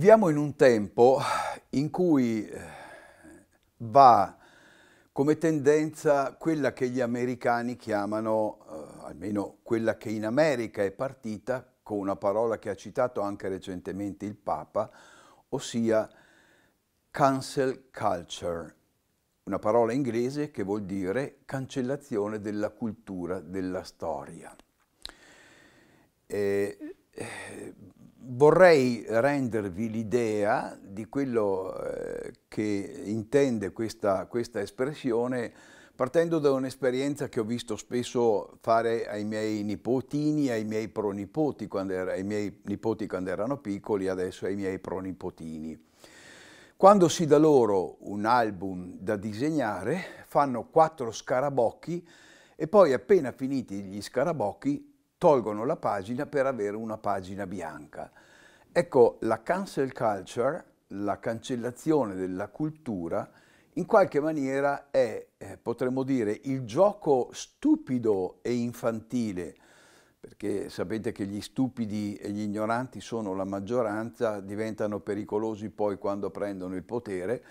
Viviamo in un tempo in cui eh, va come tendenza quella che gli americani chiamano, eh, almeno quella che in America è partita, con una parola che ha citato anche recentemente il Papa, ossia cancel culture, una parola inglese che vuol dire cancellazione della cultura, della storia. E, eh, vorrei rendervi l'idea di quello eh, che intende questa, questa espressione partendo da un'esperienza che ho visto spesso fare ai miei nipotini, ai miei pronipoti, quando era, ai miei nipoti quando erano piccoli, adesso ai miei pronipotini. Quando si dà loro un album da disegnare, fanno quattro scarabocchi e poi appena finiti gli scarabocchi tolgono la pagina per avere una pagina bianca. Ecco, la cancel culture, la cancellazione della cultura, in qualche maniera è, eh, potremmo dire, il gioco stupido e infantile, perché sapete che gli stupidi e gli ignoranti sono la maggioranza, diventano pericolosi poi quando prendono il potere,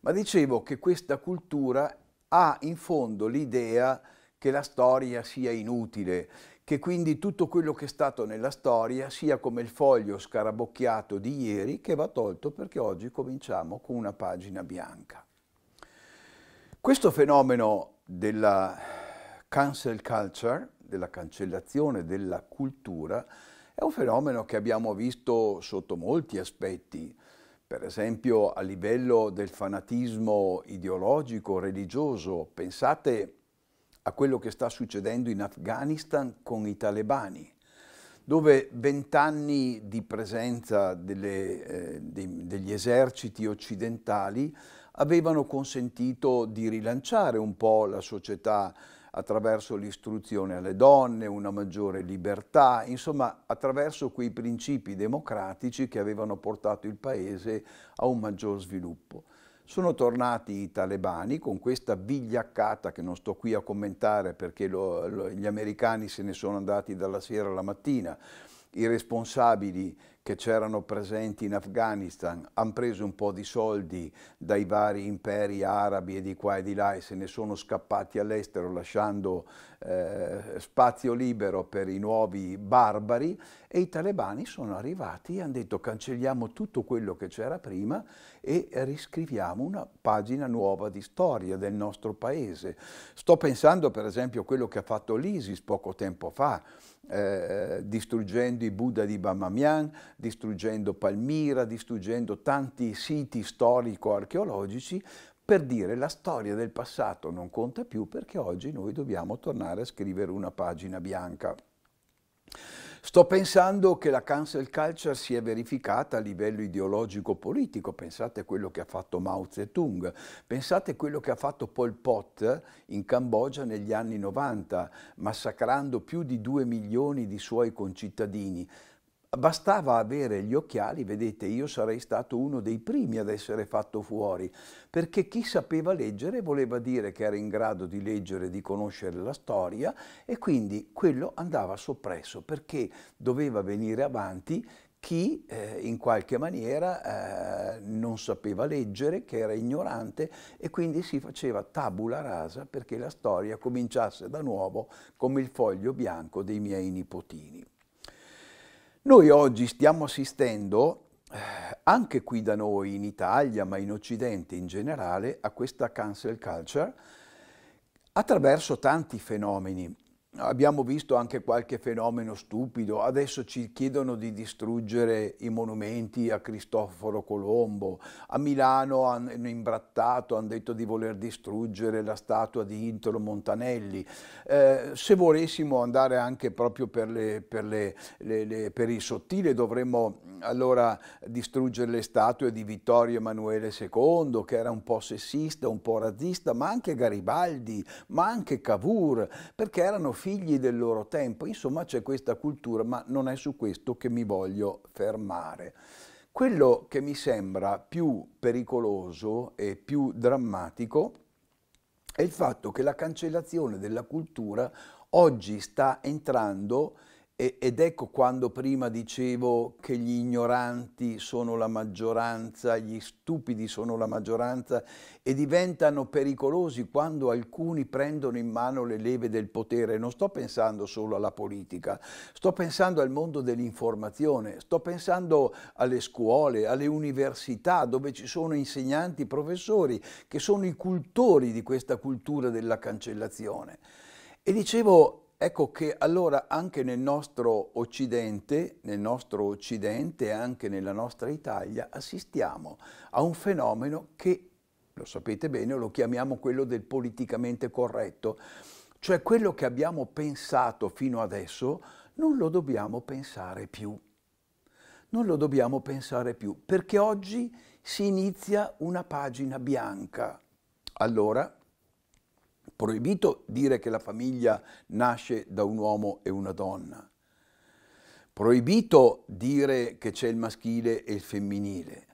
ma dicevo che questa cultura ha in fondo l'idea che la storia sia inutile che quindi tutto quello che è stato nella storia sia come il foglio scarabocchiato di ieri che va tolto perché oggi cominciamo con una pagina bianca. Questo fenomeno della cancel culture, della cancellazione della cultura, è un fenomeno che abbiamo visto sotto molti aspetti, per esempio a livello del fanatismo ideologico, religioso. Pensate a a quello che sta succedendo in Afghanistan con i talebani, dove vent'anni di presenza delle, eh, dei, degli eserciti occidentali avevano consentito di rilanciare un po' la società attraverso l'istruzione alle donne, una maggiore libertà, insomma attraverso quei principi democratici che avevano portato il Paese a un maggior sviluppo. Sono tornati i talebani con questa vigliaccata che non sto qui a commentare perché lo, lo, gli americani se ne sono andati dalla sera alla mattina, i responsabili che c'erano presenti in Afghanistan hanno preso un po' di soldi dai vari imperi arabi e di qua e di là e se ne sono scappati all'estero lasciando eh, spazio libero per i nuovi barbari e i talebani sono arrivati e hanno detto cancelliamo tutto quello che c'era prima e riscriviamo una pagina nuova di storia del nostro paese. Sto pensando per esempio a quello che ha fatto l'ISIS poco tempo fa eh, distruggendo i Buddha di Bamamian, distruggendo Palmira, distruggendo tanti siti storico-archeologici, per dire la storia del passato non conta più perché oggi noi dobbiamo tornare a scrivere una pagina bianca. Sto pensando che la cancel culture si è verificata a livello ideologico-politico, pensate a quello che ha fatto Mao Zedong, pensate a quello che ha fatto Pol Pot in Cambogia negli anni 90, massacrando più di due milioni di suoi concittadini. Bastava avere gli occhiali, vedete, io sarei stato uno dei primi ad essere fatto fuori, perché chi sapeva leggere voleva dire che era in grado di leggere, di conoscere la storia e quindi quello andava soppresso perché doveva venire avanti chi eh, in qualche maniera eh, non sapeva leggere, che era ignorante e quindi si faceva tabula rasa perché la storia cominciasse da nuovo come il foglio bianco dei miei nipotini. Noi oggi stiamo assistendo, eh, anche qui da noi in Italia, ma in Occidente in generale, a questa cancel culture attraverso tanti fenomeni abbiamo visto anche qualche fenomeno stupido. Adesso ci chiedono di distruggere i monumenti a Cristoforo Colombo. A Milano hanno imbrattato, hanno detto di voler distruggere la statua di Intolo Montanelli. Eh, se volessimo andare anche proprio per, le, per, le, le, per il sottile dovremmo mm, allora distruggere le statue di Vittorio Emanuele II, che era un po' sessista, un po' razzista, ma anche Garibaldi, ma anche Cavour, perché erano figli del loro tempo. Insomma c'è questa cultura, ma non è su questo che mi voglio fermare. Quello che mi sembra più pericoloso e più drammatico è il fatto che la cancellazione della cultura oggi sta entrando ed ecco quando prima dicevo che gli ignoranti sono la maggioranza, gli stupidi sono la maggioranza e diventano pericolosi quando alcuni prendono in mano le leve del potere. Non sto pensando solo alla politica, sto pensando al mondo dell'informazione, sto pensando alle scuole, alle università dove ci sono insegnanti, professori che sono i cultori di questa cultura della cancellazione. E dicevo, Ecco che allora anche nel nostro Occidente, nel nostro Occidente e anche nella nostra Italia assistiamo a un fenomeno che, lo sapete bene, lo chiamiamo quello del politicamente corretto, cioè quello che abbiamo pensato fino adesso non lo dobbiamo pensare più. Non lo dobbiamo pensare più, perché oggi si inizia una pagina bianca. Allora, proibito dire che la famiglia nasce da un uomo e una donna, proibito dire che c'è il maschile e il femminile,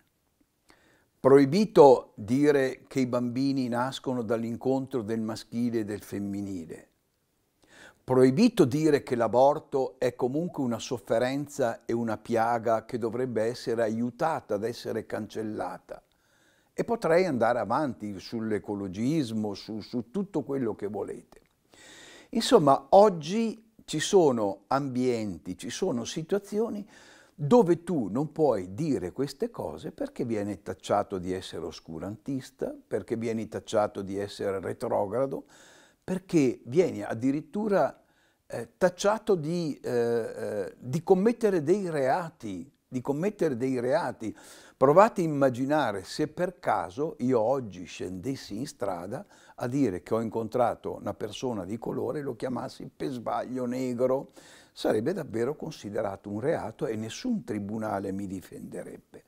proibito dire che i bambini nascono dall'incontro del maschile e del femminile, proibito dire che l'aborto è comunque una sofferenza e una piaga che dovrebbe essere aiutata ad essere cancellata e potrei andare avanti sull'ecologismo, su, su tutto quello che volete. Insomma, oggi ci sono ambienti, ci sono situazioni dove tu non puoi dire queste cose perché vieni tacciato di essere oscurantista, perché vieni tacciato di essere retrogrado, perché vieni addirittura eh, tacciato di, eh, eh, di commettere dei reati di commettere dei reati. Provate a immaginare se per caso io oggi scendessi in strada a dire che ho incontrato una persona di colore e lo chiamassi per sbaglio negro. Sarebbe davvero considerato un reato e nessun tribunale mi difenderebbe.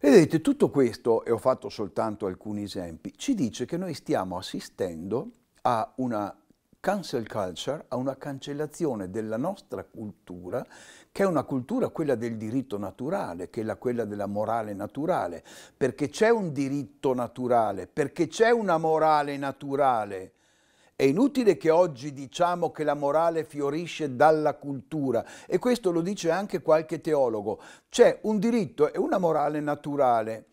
Vedete, tutto questo, e ho fatto soltanto alcuni esempi, ci dice che noi stiamo assistendo a una cancel culture a una cancellazione della nostra cultura, che è una cultura quella del diritto naturale, che è la, quella della morale naturale, perché c'è un diritto naturale, perché c'è una morale naturale. È inutile che oggi diciamo che la morale fiorisce dalla cultura e questo lo dice anche qualche teologo. C'è un diritto e una morale naturale.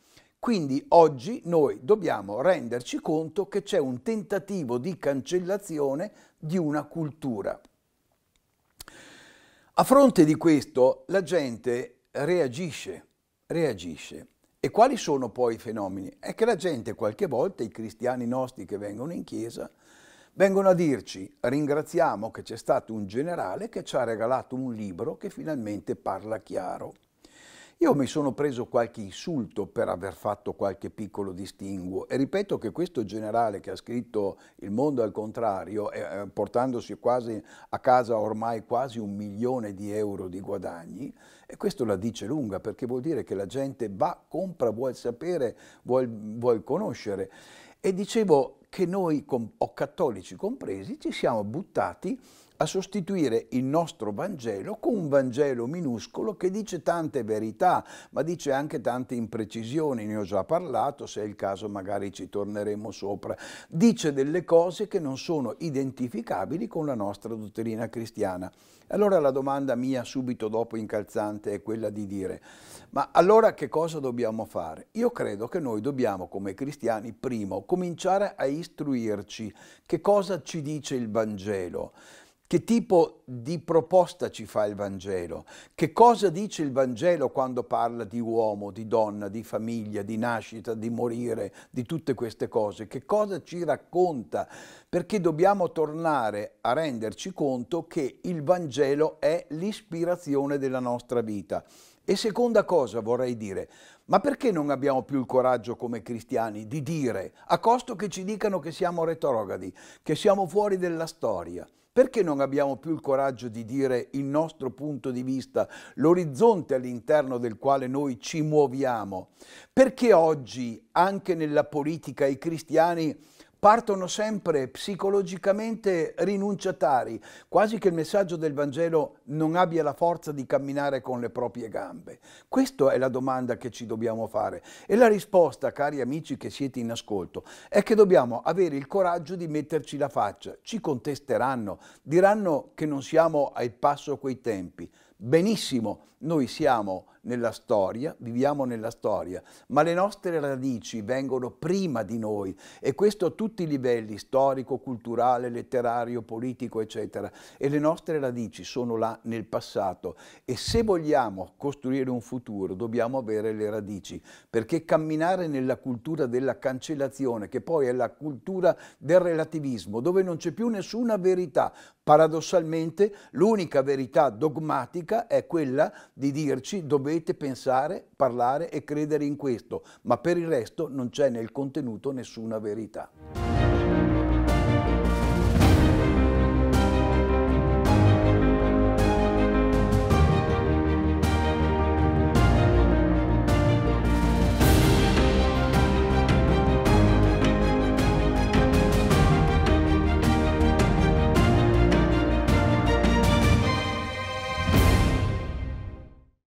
Quindi oggi noi dobbiamo renderci conto che c'è un tentativo di cancellazione di una cultura. A fronte di questo la gente reagisce, reagisce. E quali sono poi i fenomeni? È che la gente qualche volta, i cristiani nostri che vengono in chiesa, vengono a dirci ringraziamo che c'è stato un generale che ci ha regalato un libro che finalmente parla chiaro. Io mi sono preso qualche insulto per aver fatto qualche piccolo distinguo e ripeto che questo generale che ha scritto Il mondo al contrario, eh, eh, portandosi quasi a casa ormai quasi un milione di euro di guadagni, e questo la dice lunga perché vuol dire che la gente va, compra, vuole sapere, vuole vuol conoscere. E dicevo che noi, o cattolici compresi, ci siamo buttati a sostituire il nostro Vangelo con un Vangelo minuscolo che dice tante verità, ma dice anche tante imprecisioni, ne ho già parlato, se è il caso magari ci torneremo sopra. Dice delle cose che non sono identificabili con la nostra dottrina cristiana. Allora la domanda mia subito dopo incalzante è quella di dire, ma allora che cosa dobbiamo fare? Io credo che noi dobbiamo come cristiani, primo, cominciare a istruirci che cosa ci dice il Vangelo. Che tipo di proposta ci fa il Vangelo? Che cosa dice il Vangelo quando parla di uomo, di donna, di famiglia, di nascita, di morire, di tutte queste cose? Che cosa ci racconta? Perché dobbiamo tornare a renderci conto che il Vangelo è l'ispirazione della nostra vita. E seconda cosa vorrei dire, ma perché non abbiamo più il coraggio come cristiani di dire, a costo che ci dicano che siamo retrogradi, che siamo fuori della storia? Perché non abbiamo più il coraggio di dire il nostro punto di vista, l'orizzonte all'interno del quale noi ci muoviamo? Perché oggi anche nella politica i cristiani partono sempre psicologicamente rinunciatari, quasi che il messaggio del Vangelo non abbia la forza di camminare con le proprie gambe. Questa è la domanda che ci dobbiamo fare e la risposta, cari amici che siete in ascolto, è che dobbiamo avere il coraggio di metterci la faccia. Ci contesteranno, diranno che non siamo al passo coi tempi. Benissimo, noi siamo nella storia, viviamo nella storia, ma le nostre radici vengono prima di noi e questo a tutti i livelli, storico, culturale, letterario, politico, eccetera. E le nostre radici sono là nel passato e se vogliamo costruire un futuro dobbiamo avere le radici, perché camminare nella cultura della cancellazione, che poi è la cultura del relativismo, dove non c'è più nessuna verità, paradossalmente l'unica verità dogmatica è quella di dirci dove dovete pensare, parlare e credere in questo, ma per il resto non c'è nel contenuto nessuna verità.